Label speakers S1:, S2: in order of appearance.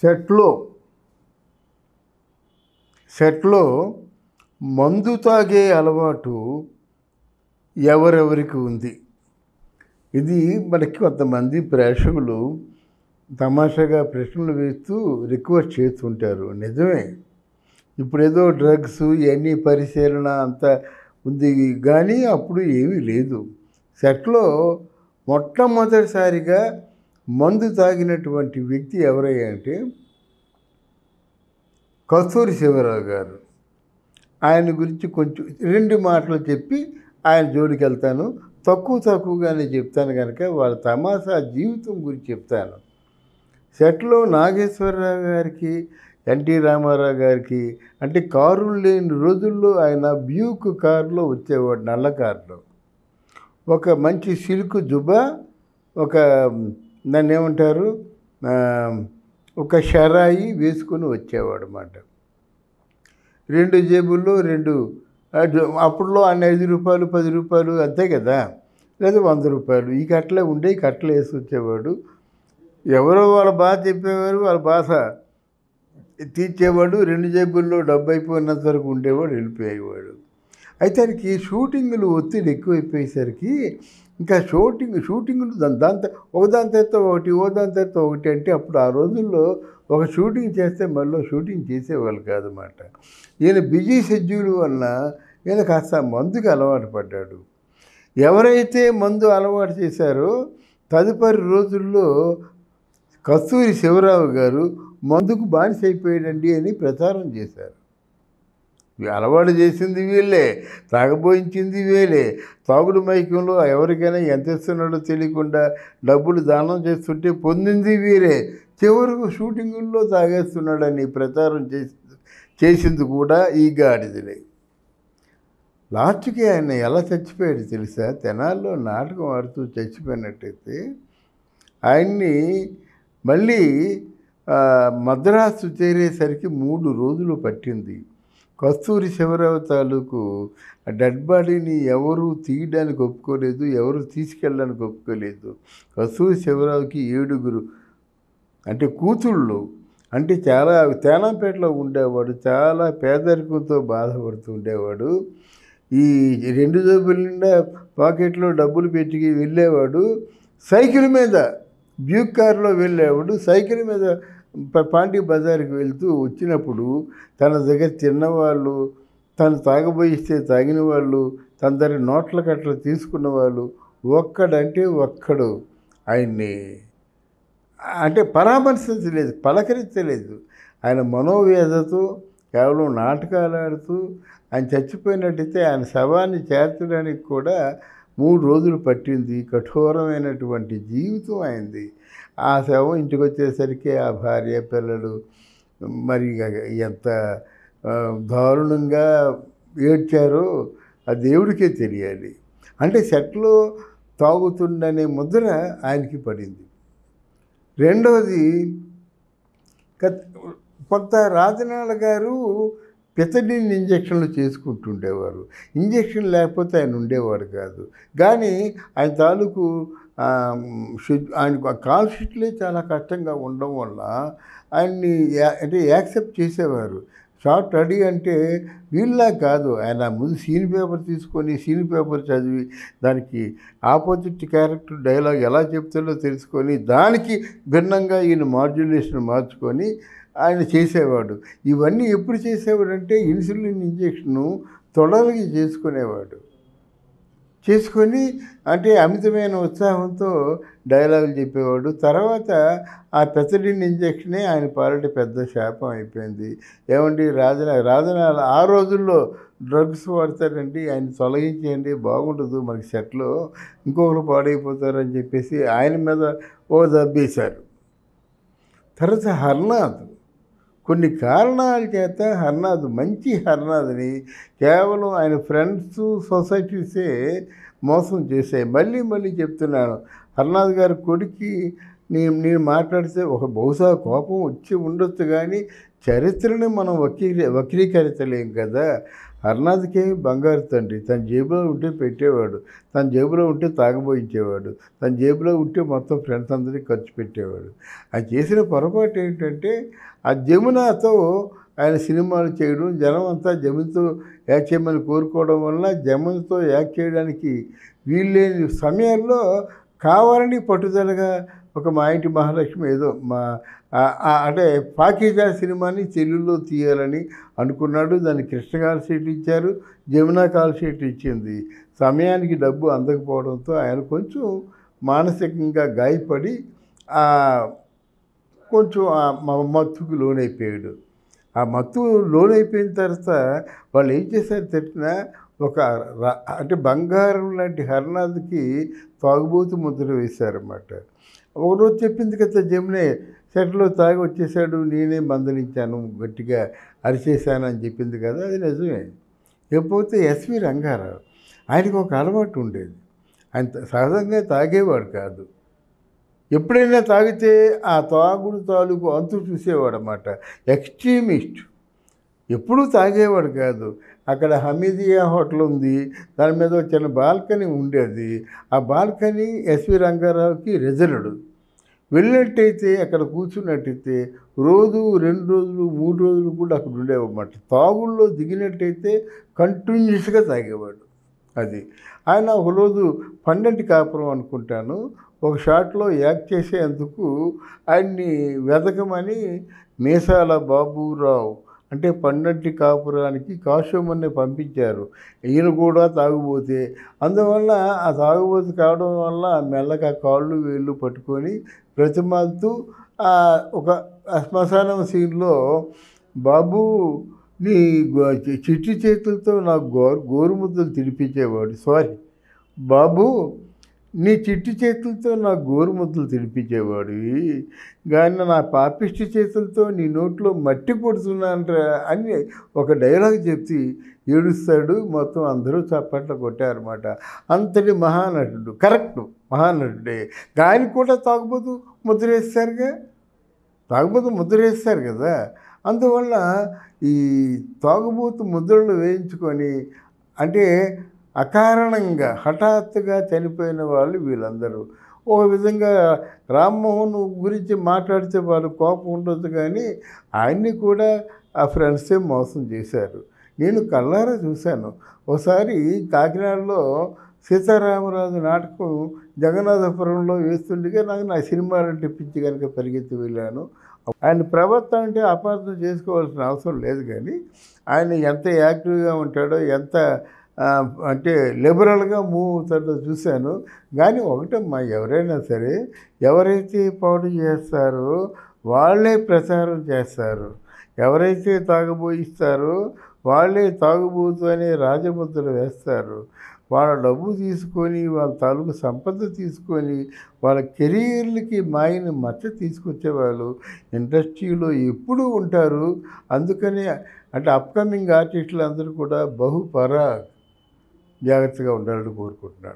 S1: సెట్లో సెట్లో మందు తాగే అలవాటు ఎవరెవరికి ఉంది ఇది మనకి కొంతమంది ప్రేక్షకులు తమాషాగా ప్రశ్నలు వేస్తూ రిక్వెస్ట్ చేస్తుంటారు నిజమే ఇప్పుడేదో డ్రగ్స్ ఇవన్నీ పరిశీలన అంతా ఉంది కానీ అప్పుడు ఏమీ లేదు సెట్లో మొట్టమొదటిసారిగా మందు తాగినటువంటి వ్యక్తి ఎవరయ్యా అంటే కస్తూరి శివరావు గారు ఆయన గురించి కొంచెం రెండు మాటలు చెప్పి ఆయన జోడికి వెళ్తాను తక్కువ తక్కువగానే చెప్తాను కనుక వాళ్ళ తమాషా జీవితం గురించి చెప్తాను సెట్లో నాగేశ్వరరావు గారికి ఎన్టీ రామారావు గారికి అంటే కారులు లేని రోజుల్లో ఆయన బ్యూక్ కారులో వచ్చేవాడు నల్ల కారులో ఒక మంచి సిల్క్ జుబా ఒక దాన్ని ఏమంటారు ఒక షరాయి వేసుకొని వచ్చేవాడు అన్నమాట రెండు జేబుల్లో రెండు అప్పుడులో అన్ని ఐదు రూపాయలు పది రూపాయలు అంతే కదా లేదా వంద రూపాయలు ఈ కట్టలే ఉండే ఈ కట్టలు వేసి వచ్చేవాడు ఎవరో వాళ్ళ బాధ చెప్పేవారు వాళ్ళ బాధ తీర్చేవాడు రెండు జేబుల్లో డబ్బు అయిపోయినంత వరకు ఉండేవాడు వెళ్ళిపోయేవాడు అయితే ఆయనకి షూటింగ్లు ఒత్తిడి ఎక్కువైపోయేసరికి ఇంకా షూటింగ్ షూటింగ్ దాని దాంతో ఒకదాని తర్వాత ఒకటి ఓ దాని తర్వాత ఒకటి అంటే అప్పుడు ఆ రోజుల్లో ఒక షూటింగ్ చేస్తే మళ్ళీ షూటింగ్ చేసేవాళ్ళు కాదన్నమాట ఈయన బిజీ షెడ్యూల్ వల్ల ఈయన కాస్త మందుకు అలవాటు పడ్డాడు ఎవరైతే మందు అలవాటు చేశారో తదుపరి రోజుల్లో కస్తూరి శివరావు గారు మందుకు బానిసైపోయాడండి అని ప్రచారం చేశారు అలవాటు చేసింది వీళ్ళే తాగబోయించింది వీళ్ళే తాగుడు మైక్యంలో ఎవరికైనా ఎంత ఇస్తున్నాడో తెలియకుండా డబ్బులు దానం చేస్తుంటే పొందింది వీరే చివరకు షూటింగుల్లో తాగేస్తున్నాడని ప్రచారం చేసి చేసింది కూడా ఈ గాడిదలే లాస్ట్కి ఆయన ఎలా చచ్చిపోయాడు తెలుసా తెనాల్లో నాటకం ఆడుతూ చచ్చిపోయినట్టయితే ఆయన్ని మళ్ళీ మద్రాసు చేరేసరికి మూడు రోజులు పట్టింది కస్తూరి శివరావు తాలూకు డెడ్ బాడీని ఎవరు తీయడానికి ఒప్పుకోలేదు ఎవరు తీసుకెళ్ళడానికి ఒప్పుకోలేదు కస్తూరి శివరావుకి ఏడుగురు అంటే కూతుళ్ళు అంటే చాలా తేనాంపేటలో ఉండేవాడు చాలా పేదరికంతో బాధపడుతూ ఉండేవాడు ఈ రెండు జబ్బుల నిండా పాకెట్లో డబ్బులు పెట్టి వెళ్ళేవాడు సైకిల్ మీద బ్యూక్ కార్లో వెళ్ళేవాడు సైకిల్ మీద పాండి బజార్కి వెళ్తూ వచ్చినప్పుడు తన దగ్గర తిన్నవాళ్ళు తను తాగబోయిస్తే తాగిన వాళ్ళు తన దగ్గర నోట్ల కట్టలు తీసుకున్న వాళ్ళు ఒక్కడంటే ఒక్కడు ఆయన్ని అంటే పరామర్శించలేదు పలకరించలేదు ఆయన మనోవేదతో కేవలం నాటకాలు ఆడుతూ ఆయన చచ్చిపోయినట్టయితే ఆయన శవాన్ని చేర్చడానికి కూడా మూడు రోజులు పట్టింది కఠోరమైనటువంటి జీవితం అయింది ఆ శవం ఇంటికి వచ్చేసరికి ఆ భార్య పిల్లలు మరి ఎంత దారుణంగా ఏడ్చారో ఆ దేవుడికే తెలియాలి అంటే చెట్లు తాగుతుండనే ముద్ర ఆయనకి పడింది రెండవది కొంత రాజనాల గారు పితడిని ఇంజక్షన్లు చేసుకుంటుండేవారు ఇంజక్షన్ లేకపోతే ఆయన ఉండేవాడు కాదు కానీ ఆయన తాలూకు ఆయనకు కాల్ షీట్లే చాలా కష్టంగా ఉండడం వల్ల ఆయన్ని అంటే యాక్సెప్ట్ చేసేవారు షార్ట్ రెడీ అంటే వీళ్ళ కాదు ఆయన ముందు సీన్ పేపర్ తీసుకొని సీన్ పేపర్ చదివి దానికి ఆపోజిట్ క్యారెక్టర్ డైలాగ్ ఎలా చెప్తారో తెలుసుకొని దానికి భిన్నంగా ఈయన మాడ్యులేషన్ మార్చుకొని ఆయన చేసేవాడు ఇవన్నీ ఎప్పుడు చేసేవాడంటే ఇన్సులిన్ ఇంజెక్షను తొడలిగి చేసుకునేవాడు చేసుకొని అంటే అమితమైన ఉత్సాహంతో డైలాగులు చెప్పేవాడు తర్వాత ఆ పెసడిన్ ఇంజక్షనే ఆయన పాలిట పెద్ద శాపం అయిపోయింది ఏమండి రాజన రాజన ఆ రోజుల్లో డ్రగ్స్ వాడతారండి ఆయన తొలగించేయండి బాగుండదు మనకి సెట్లో ఇంకొకరు పాడైపోతారని చెప్పేసి ఆయన మీద ఓ దబ్బేశారు తర్వాత హర్నాథ్ కొన్ని కారణాల చేత హర్నాథ్ మంచి హర్నాథ్ని కేవలం ఆయన ఫ్రెండ్స్ సొసైటీసే మోసం చేశాయి మళ్ళీ మళ్ళీ చెప్తున్నాను హర్నాథ్ గారి కొడుక్కి నేను నేను మాట్లాడితే ఒక బహుశా కోపం వచ్చి ఉండొచ్చు కానీ చరిత్రని మనం వక్రీ వక్రీకరించలేం కదా హర్నాథ్కే బంగారు తండ్రి తన జేబులో ఉంటే పెట్టేవాడు తన జేబులో ఉంటే తాగబోయించేవాడు తన జేబులో ఉంటే మొత్తం ఫ్రెండ్స్ అందరికీ ఖర్చు పెట్టేవాడు ఆ చేసిన పొరపాటు ఏంటంటే ఆ జమునాతో ఆయన సినిమాలు చేయడం జనం అంతా జమునితో యాక్ చేయమని కోరుకోవడం వల్ల జమునితో యాక్ట్ చేయడానికి వీలు లేని సమయంలో కావాలని పట్టుదలగా ఒక మా ఇంటి మహాలక్ష్మి ఏదో మా అంటే పాకిజా సినిమాని తెలుగులో తీయాలని అనుకున్నాడు దాన్ని కృష్ణ కాల్ ఇచ్చారు జమున కాల్ ఇచ్చింది సమయానికి డబ్బు అందకపోవడంతో ఆయన కొంచెం మానసికంగా గాయపడి కొంచెం మత్తుకు లోనైపోయాడు ఆ మత్తు లోనైపోయిన తర్వాత వాళ్ళు ఏం చేశారు తెలిసినా ఒక అంటే బంగారం లాంటి హర్నాథ్కి తాగుబోతు ముద్ర వేశారన్నమాట ఒకరోజు చెప్పింది కదా జమునే సెట్లో తాగి వచ్చేసాడు నేనే మందలించాను గట్టిగా అరిచేశాను అని చెప్పింది కదా అది నిజమే లేకపోతే ఎస్వి రంగారావు ఆయనకు ఒక అలవాటు ఉండేది ఆయన సహజంగా తాగేవాడు కాదు ఎప్పుడైనా తాగితే ఆ తాగుడు తాలూకు అంతు చూసేవాడు అన్నమాట ఎక్స్ట్రీమిస్ట్ ఎప్పుడూ తాగేవాడు కాదు అక్కడ హమీదియా హోటల్ ఉంది దాని మీద చిన్న బాల్కనీ ఉండేది ఆ బాల్కనీ ఎస్వి రంగారావుకి రిజర్వ్డ్ వెళ్ళినట్టయితే అక్కడ కూర్చున్నట్టయితే రోజు రెండు రోజులు మూడు రోజులు కూడా అక్కడ ఉండేవన్నమాట తాగుల్లో దిగినట్టయితే కంటిన్యూస్గా తాగేవాడు అది ఆయన ఒకరోజు పన్నెండు కాపురం అనుకుంటాను ఒక షాట్లో యాక్ట్ చేసేందుకు ఆయన్ని వెతకమని మీసాల బాబురావు అంటే పన్నెంటి కాపురానికి కాశ్యముని పంపించారు ఈయన కూడా తాగుబోతే అందువల్ల ఆ తాగుబోతు కావడం వల్ల మెల్లగా కాళ్ళు వేళ్ళు పట్టుకొని ప్రతిమాలతూ ఒక శ్మశానం సీన్లో బాబు నీ చిట్టి చేతులతో నాకు గోరు గోరుముద్దలు తినిపించేవాడు సారీ బాబు నీ చిట్టు చేతులతో నా గోరుముద్దలు తినిపించేవాడు కానీ నా పాపిష్టి చేతులతో నీ నోట్లో మట్టి కొడుతున్నానరా అని ఒక డైలాగ్ చెప్పి ఏడుస్తాడు మొత్తం అందరూ చప్పట్లు కొట్టారన్నమాట అంతటి మహానటుడు కరెక్ట్ మహానటుడే గాయని కూడా తాగుబోదు ముద్రేస్తారుగా తాగుబోతు ముద్రేస్తారు కదా అందువల్ల ఈ తాగుబోతు ముద్రలు వేయించుకొని అంటే అకారణంగా హఠాత్తుగా చనిపోయిన వాళ్ళు వీళ్ళందరూ ఒక విధంగా రామ్మోహన్ గురించి మాట్లాడితే వాళ్ళు కోపం ఉండదు కానీ ఆయన్ని కూడా ఆ ఫ్రెండ్సే మోసం చేశారు నేను కళ్ళారా చూశాను ఒకసారి కాకినాడలో సీతారామరాజు నాటకం జగన్నాథపురంలో వేస్తుండగా నాకు నా సినిమాలు తెప్పించి కనుక పరిగెత్తి వెళ్ళాను ఆయన ప్రవర్తన అంటే అపార్థం చేసుకోవాల్సిన అవసరం లేదు కానీ ఆయన ఎంత యాక్టివ్గా ఉంటాడో ఎంత అంటే లిబరల్గా మూవ్ అవుతాడో చూశాను కానీ ఒకటమ్మా ఎవరైనా సరే ఎవరైతే పాటు చేస్తారో వాళ్ళే ప్రచారం చేస్తారు ఎవరైతే తాగుబోయిస్తారో వాళ్ళే తాగుబోతు అనే రాజముద్రలు వేస్తారు వాళ్ళ డబ్బు తీసుకొని వాళ్ళ తాలూకు సంపద తీసుకొని వాళ్ళ కెరీర్లకి మాయని మచ్చ తీసుకొచ్చేవాళ్ళు ఇండస్ట్రీలో ఎప్పుడూ ఉంటారు అందుకనే అంటే అప్కమింగ్ ఆర్టిస్టులు అందరూ కూడా బహుపరాక్ జాగ్రత్తగా ఉండాలని కోరుకుంటున్నాను